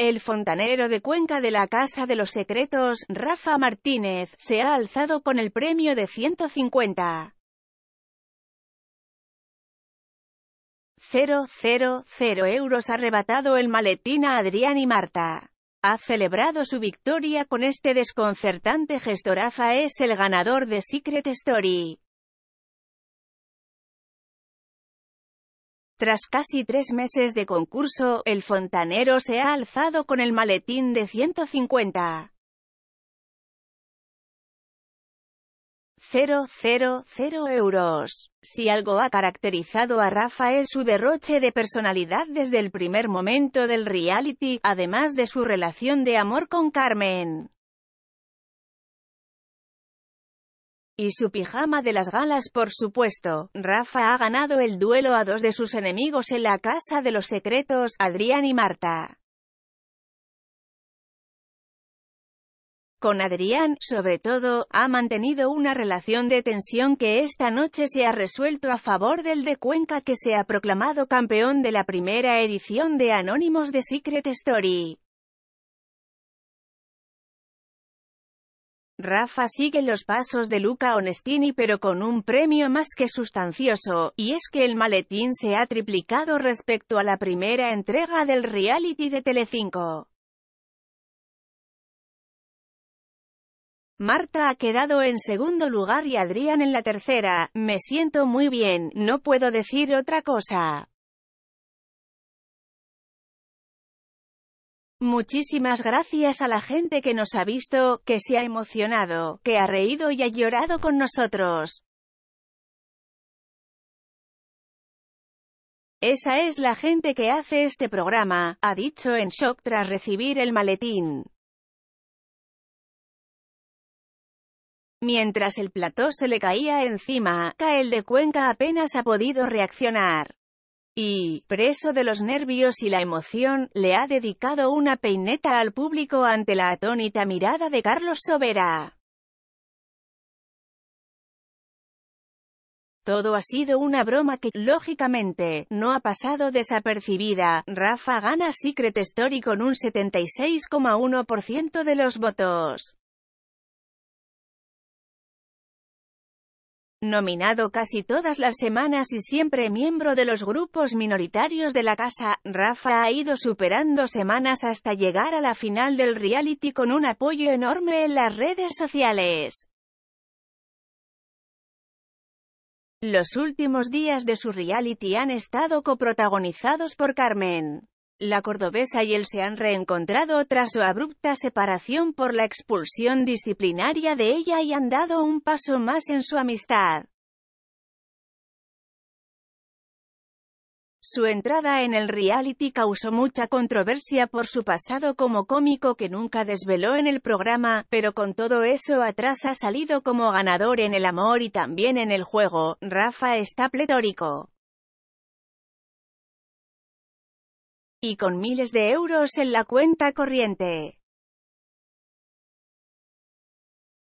El fontanero de Cuenca de la Casa de los Secretos, Rafa Martínez, se ha alzado con el premio de 150. 000 euros arrebatado el maletín a Adrián y Marta. Ha celebrado su victoria con este desconcertante gesto. Rafa es el ganador de Secret Story. Tras casi tres meses de concurso, el fontanero se ha alzado con el maletín de 150. euros. Si algo ha caracterizado a Rafa es su derroche de personalidad desde el primer momento del reality, además de su relación de amor con Carmen. Y su pijama de las galas por supuesto, Rafa ha ganado el duelo a dos de sus enemigos en la Casa de los Secretos, Adrián y Marta. Con Adrián, sobre todo, ha mantenido una relación de tensión que esta noche se ha resuelto a favor del de Cuenca que se ha proclamado campeón de la primera edición de Anónimos de Secret Story. Rafa sigue los pasos de Luca Onestini pero con un premio más que sustancioso, y es que el maletín se ha triplicado respecto a la primera entrega del reality de Telecinco. Marta ha quedado en segundo lugar y Adrián en la tercera, me siento muy bien, no puedo decir otra cosa. Muchísimas gracias a la gente que nos ha visto, que se ha emocionado, que ha reído y ha llorado con nosotros. Esa es la gente que hace este programa, ha dicho en shock tras recibir el maletín. Mientras el plató se le caía encima, Kael de Cuenca apenas ha podido reaccionar y, preso de los nervios y la emoción, le ha dedicado una peineta al público ante la atónita mirada de Carlos Sobera. Todo ha sido una broma que, lógicamente, no ha pasado desapercibida. Rafa gana Secret Story con un 76,1% de los votos. Nominado casi todas las semanas y siempre miembro de los grupos minoritarios de la casa, Rafa ha ido superando semanas hasta llegar a la final del reality con un apoyo enorme en las redes sociales. Los últimos días de su reality han estado coprotagonizados por Carmen. La cordobesa y él se han reencontrado tras su abrupta separación por la expulsión disciplinaria de ella y han dado un paso más en su amistad. Su entrada en el reality causó mucha controversia por su pasado como cómico que nunca desveló en el programa, pero con todo eso atrás ha salido como ganador en el amor y también en el juego, Rafa está pletórico. y con miles de euros en la cuenta corriente.